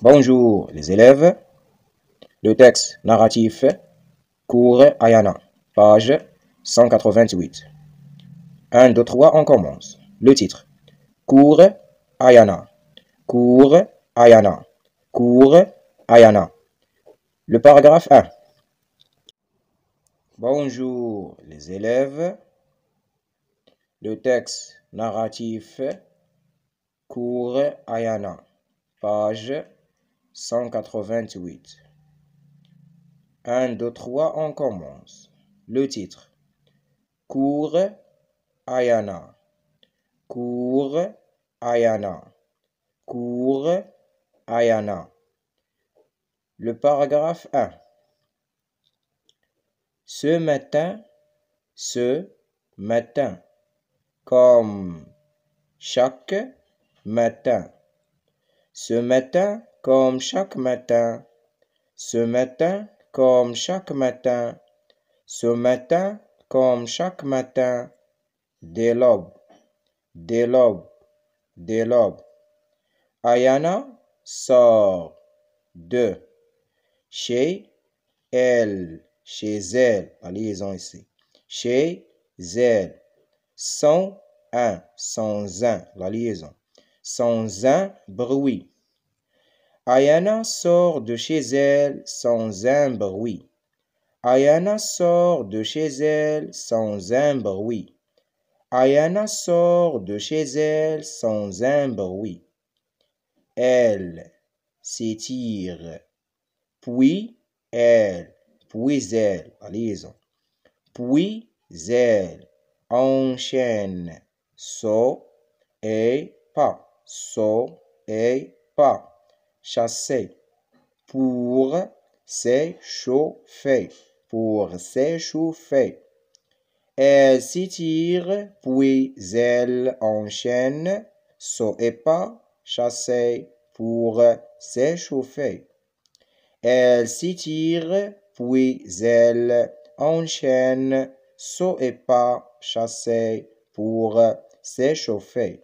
Bonjour les élèves. Le texte narratif Cours Ayana, page 188. 1, 2, 3, on commence. Le titre Cours Ayana. Cours Ayana. Cours Ayana. Le paragraphe 1. Bonjour les élèves. Le texte narratif Cours Ayana, page 188. 1, 2, 3, on commence. Le titre. Cours Ayana. Cours Ayana. Cours Ayana. Le paragraphe 1. Ce matin, ce matin, comme chaque matin. Ce matin, comme chaque matin. Ce matin, comme chaque matin. Ce matin, comme chaque matin. Des lobes, des lobes, des lobes. Ayana sort de chez elle, chez elle, la liaison ici. Chez elle. Sans un, sans un, la liaison. Sans un bruit. Ayana sort de chez elle sans un bruit. Ayana sort de chez elle sans un bruit. Ayana sort de chez elle sans un bruit. Elle s'étire, puis elle, puis elle, allez Puis elle enchaîne so et pas, so et pas chasser, pour s'échauffer, pour s'échauffer. Elle tire. puis elle enchaîne, saut et pas, chasser, pour s'échauffer. Elle tire. puis elle enchaîne, saut et pas, chasser, pour s'échauffer.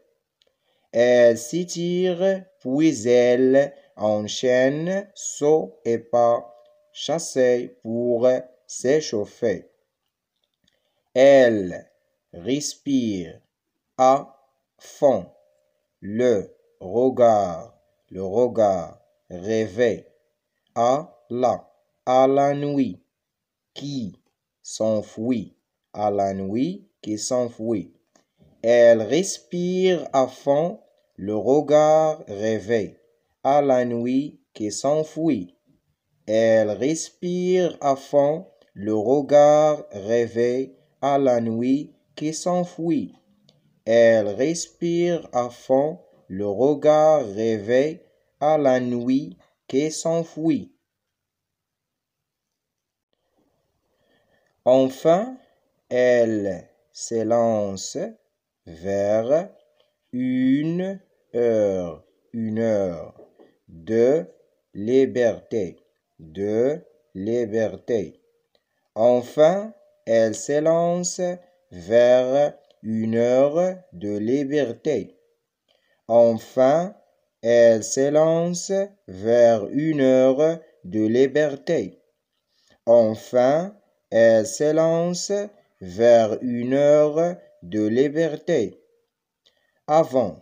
Elle s'étire, puis elle enchaîne, saut et pas, chasser pour s'échauffer. Elle respire à fond le regard, le regard réveil à la, à la nuit qui s'enfuit, à la nuit qui s'enfuit. Elle respire à fond le regard rêvé à la nuit qui s'enfuit. Elle respire à fond, le regard rêvé à la nuit qui s'enfuit. Elle respire à fond, le regard rêvé à la nuit qui s'enfuit. Enfin, elle s'élance vers une heure, une heure de liberté, de liberté. Enfin, elle s'élance vers une heure de liberté. Enfin, elle s'élance vers une heure de liberté. Enfin, elle s'élance vers une heure de liberté. Avant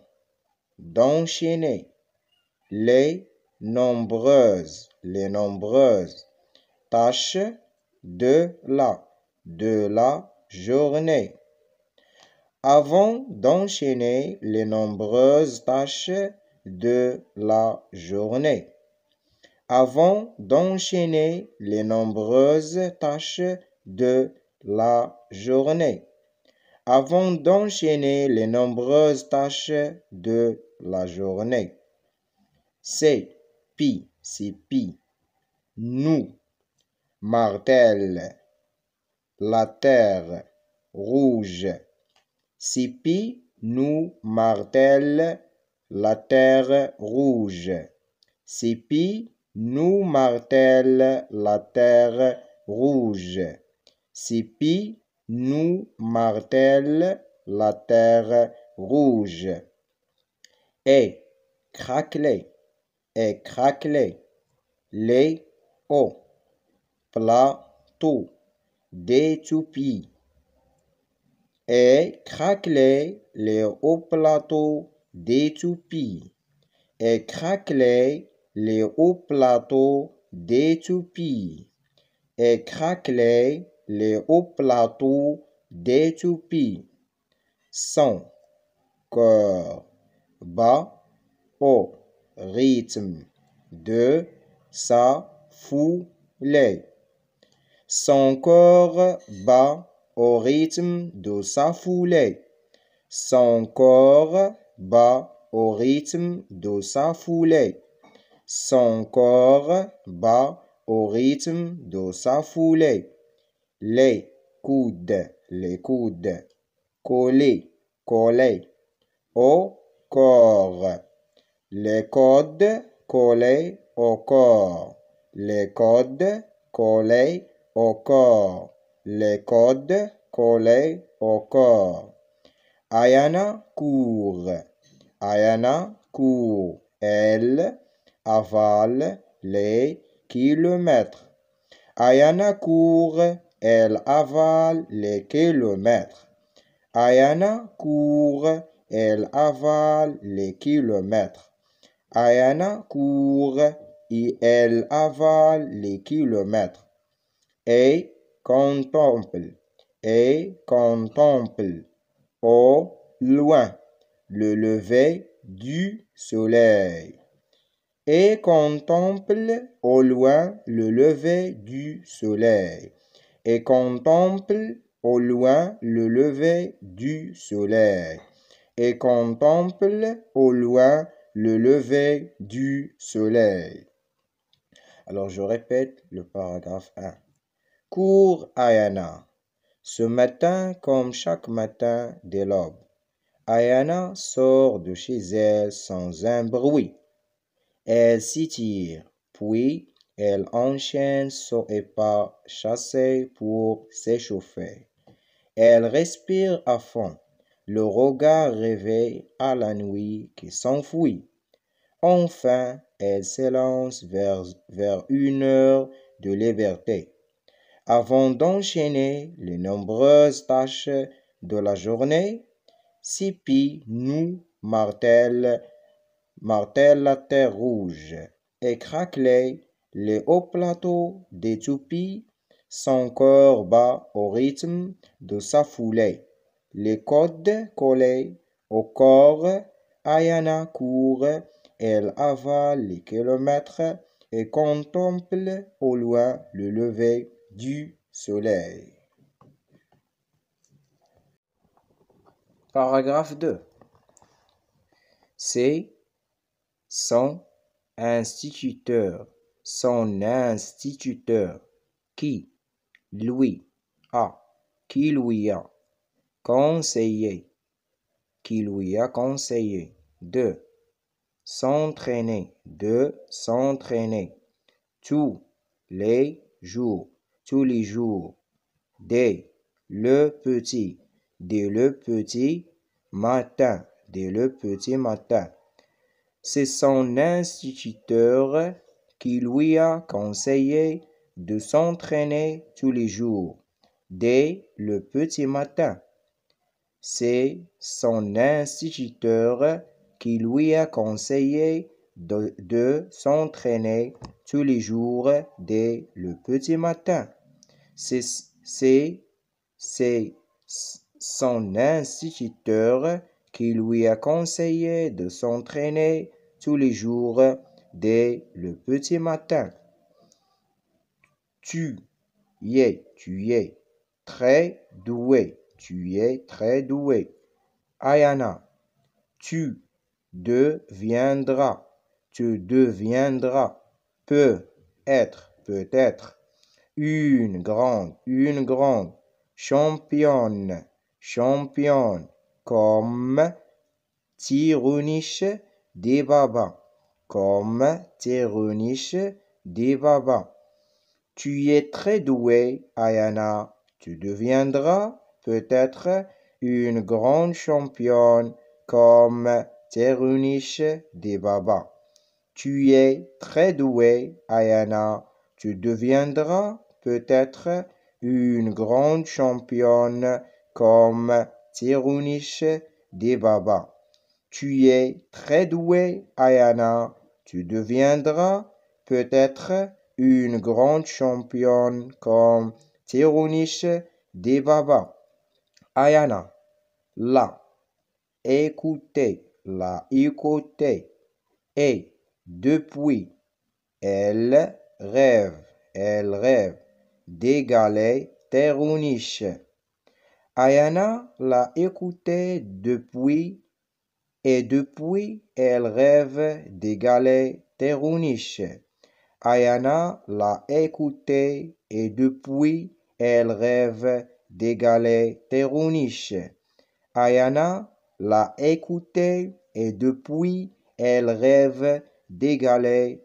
d'enchaîner les nombreuses, les nombreuses tâches de la, de la journée. Avant d'enchaîner les nombreuses tâches de la journée. Avant d'enchaîner les nombreuses tâches de la journée. Avant d'enchaîner les nombreuses tâches de la journée. C'est pi, c'est Nous, martel. La terre, rouge. C'est pi, nous, martel. La terre rouge. C'est pi, nous martel la terre rouge. Sipi nous martel la terre rouge. Et craquelé, craqueler les hauts, plateau, Et craqueler les hauts plateaux Et craqueler les hauts plateaux Et craqueler les hauts plateaux toupies. Sans cœur, bas, haut rythme de sa foulée. Son corps bat au rythme de sa foulée. Son corps bat au rythme de sa foulée. Son corps bat au rythme de sa foulée. Les coudes, les coudes, collés, collés, au corps les codes collés au corps. Les codes collés au corps. Les codes collés au corps. Ayana court. Ayana court. Elle avale les kilomètres. Ayana court, elle avale les kilomètres. Ayana court, elle avale les kilomètres. Ayana court et elle avale les kilomètres et contemple et contemple au loin le lever du soleil et contemple au loin le lever du soleil et contemple au loin le lever du soleil et contemple au loin le lever du soleil. Alors je répète le paragraphe 1. Cours Ayana. Ce matin, comme chaque matin dès l'aube, Ayana sort de chez elle sans un bruit. Elle s'étire, puis elle enchaîne son pas chassé pour s'échauffer. Elle respire à fond le regard réveille à la nuit qui s'enfuit. Enfin, elle s'élance vers, une heure de liberté. Avant d'enchaîner les nombreuses tâches de la journée, Sipi nous martèle, martèle la terre rouge et craquelait les hauts plateaux des toupies, son corps bat au rythme de sa foulée. Les codes collés au corps, Ayana court, elle avale les kilomètres et contemple au loin le lever du soleil. Paragraphe 2. C'est son instituteur, son instituteur, qui, lui, a, qui lui a conseiller, qui lui a conseillé de s'entraîner, de s'entraîner tous les jours, tous les jours, dès le petit, dès le petit matin, dès le petit matin. C'est son instituteur qui lui a conseillé de s'entraîner tous les jours, dès le petit matin c'est son instituteur qui lui a conseillé de, s'entraîner tous les jours dès le petit matin. C'est son instituteur qui lui a conseillé de s'entraîner tous les jours dès le petit matin. Tu tu es très doué tu es très doué. Ayana, tu deviendras, tu deviendras, peut être, peut-être, une grande, une grande, championne, championne, comme Tirunish Debaba, comme Tirunish Debaba. Tu es très doué, Ayana, tu deviendras peut être une grande championne comme Terunish Debaba. Tu es très douée, Ayana. Tu deviendras peut-être une grande championne comme De Debaba. Tu es très douée, Ayana. Tu deviendras peut-être une grande championne comme Tirunish Debaba. Ayana, la, écoutez, la écoutez. Et depuis, elle rêve, elle rêve d'égaler Teruniche. Ayana l'a écouté depuis et depuis elle rêve d'égaler Teruniche. Ayana l'a écouté et depuis elle rêve des Terouniche. Ayana l'a écouté et depuis elle rêve des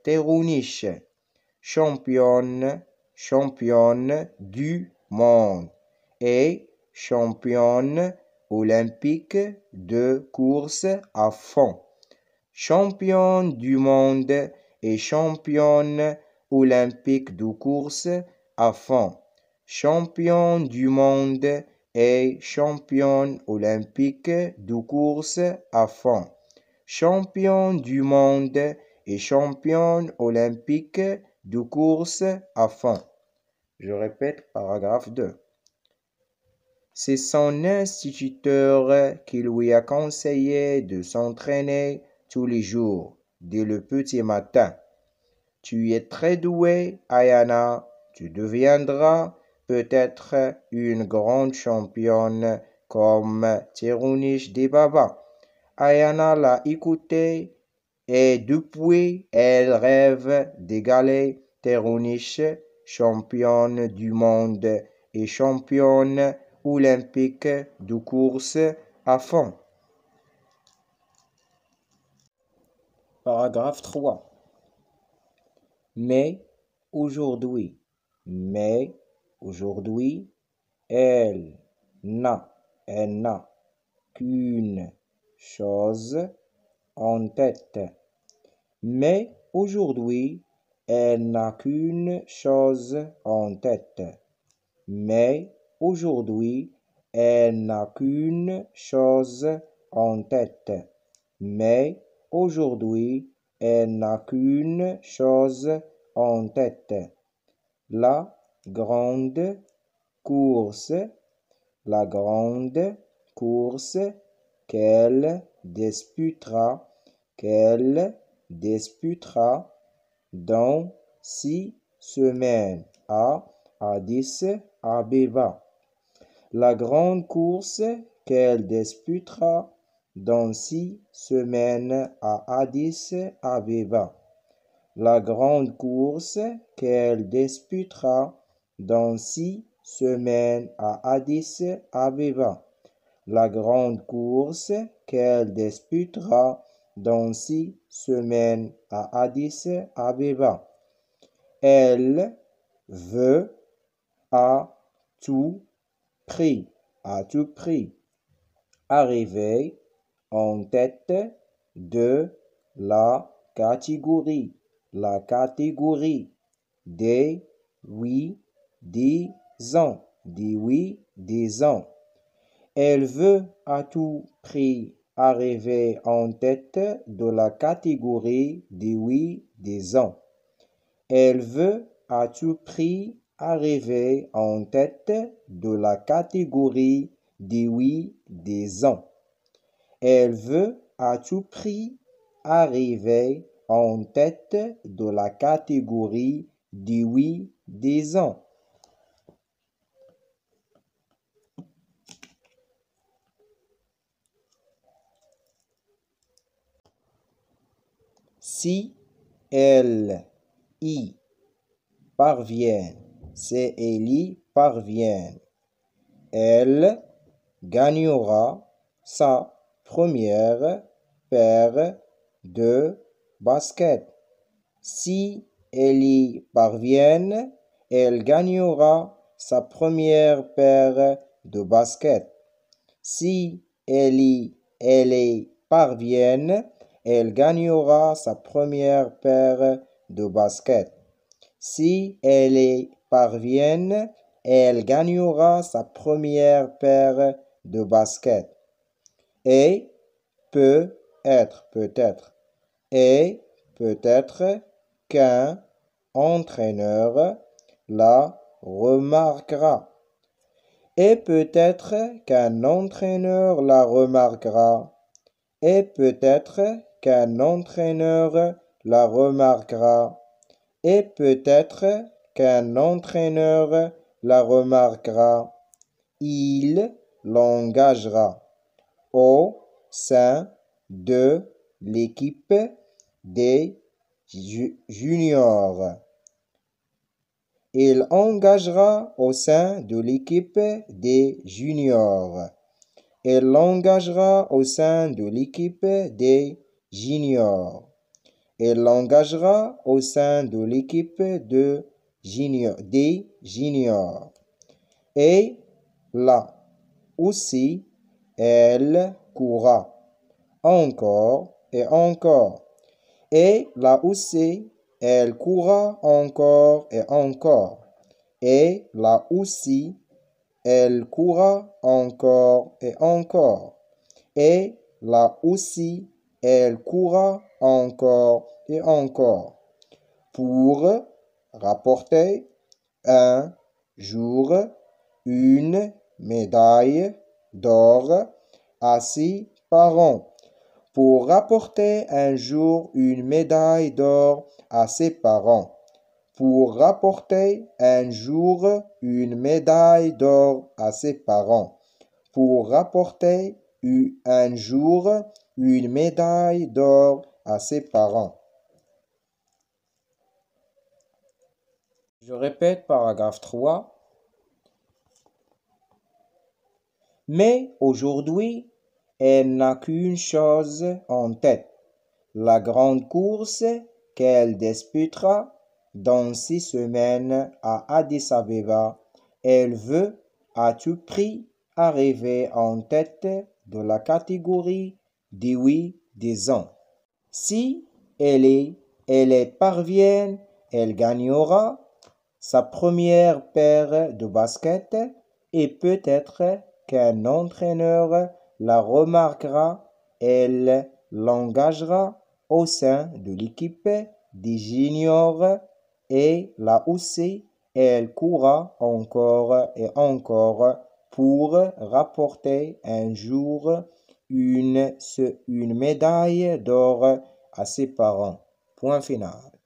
Terouniche. championne, championne du monde et championne olympique de course à fond. Championne du monde et championne olympique de course à fond champion du monde et championne olympique de course à fond, champion du monde et championne olympique de course à fond. Je répète, paragraphe 2. C'est son instituteur qui lui a conseillé de s'entraîner tous les jours, dès le petit matin. Tu es très doué, Ayana, tu deviendras peut être une grande championne comme Tserunish Debaba. Ayana l'a écoutée et depuis, elle rêve d'égaler Terunish, championne du monde et championne olympique de course à fond. Paragraphe 3. Mais aujourd'hui, mais Aujourd'hui, elle n'a, qu'une chose en tête. Mais aujourd'hui, elle n'a qu'une chose en tête. Mais aujourd'hui, elle n'a qu'une chose en tête. Mais aujourd'hui, elle n'a qu'une chose en tête. Là grande course la grande course qu'elle disputera qu'elle disputera dans six semaines à Addis Abeba. La grande course qu'elle disputera dans six semaines à Addis Abeba. La grande course qu'elle disputera dans six semaines à Addis Abeba, la grande course qu'elle disputera dans six semaines à Addis Abeba. Elle veut à tout prix, à tout prix, arriver en tête de la catégorie, la catégorie des huit dix ans, dis oui, dix ans. Elle veut à tout prix arriver en tête de la catégorie des oui, des ans. Elle veut à tout prix arriver en tête de la catégorie des oui, des ans. Elle veut à tout prix arriver en tête de la catégorie des oui, des ans. Si elle y parvient, si elle y parvient, elle gagnera sa première paire de baskets. Si elle y parvient, elle gagnera sa première paire de baskets. Si elle y, elle y parvient, elle gagnera sa première paire de baskets. Si elle y parvient, elle gagnera sa première paire de baskets. Et peut être, peut-être. Et peut-être qu'un entraîneur la remarquera. Et peut-être qu'un entraîneur la remarquera. Et peut-être qu'un entraîneur la remarquera. Et peut-être qu'un entraîneur la remarquera. Il l'engagera au sein de l'équipe des juniors. Il engagera au sein de l'équipe des juniors. Il l'engagera au sein de l'équipe des junior et l'engagera au sein de l'équipe de junior, des juniors. Et là aussi, elle courra encore et encore. Et là aussi, elle courra encore et encore. Et là aussi, elle courra encore et encore. Et là aussi, elle courra encore et encore pour rapporter un jour une médaille d'or à ses parents. Pour rapporter un jour une médaille d'or à ses parents. Pour rapporter un jour une médaille d'or à ses parents. Pour rapporter un jour une médaille d'or à ses parents. Je répète paragraphe 3. Mais aujourd'hui, elle n'a qu'une chose en tête, la grande course qu'elle disputera dans six semaines à Addis Abeba. Elle veut à tout prix arriver en tête de la catégorie des oui, des ans. Si elle est, elle parvienne, elle gagnera sa première paire de basket, et peut-être qu'un entraîneur la remarquera, elle l'engagera au sein de l'équipe des juniors et la aussi elle courra encore et encore pour rapporter un jour une, une médaille d'or à ses parents. Point final.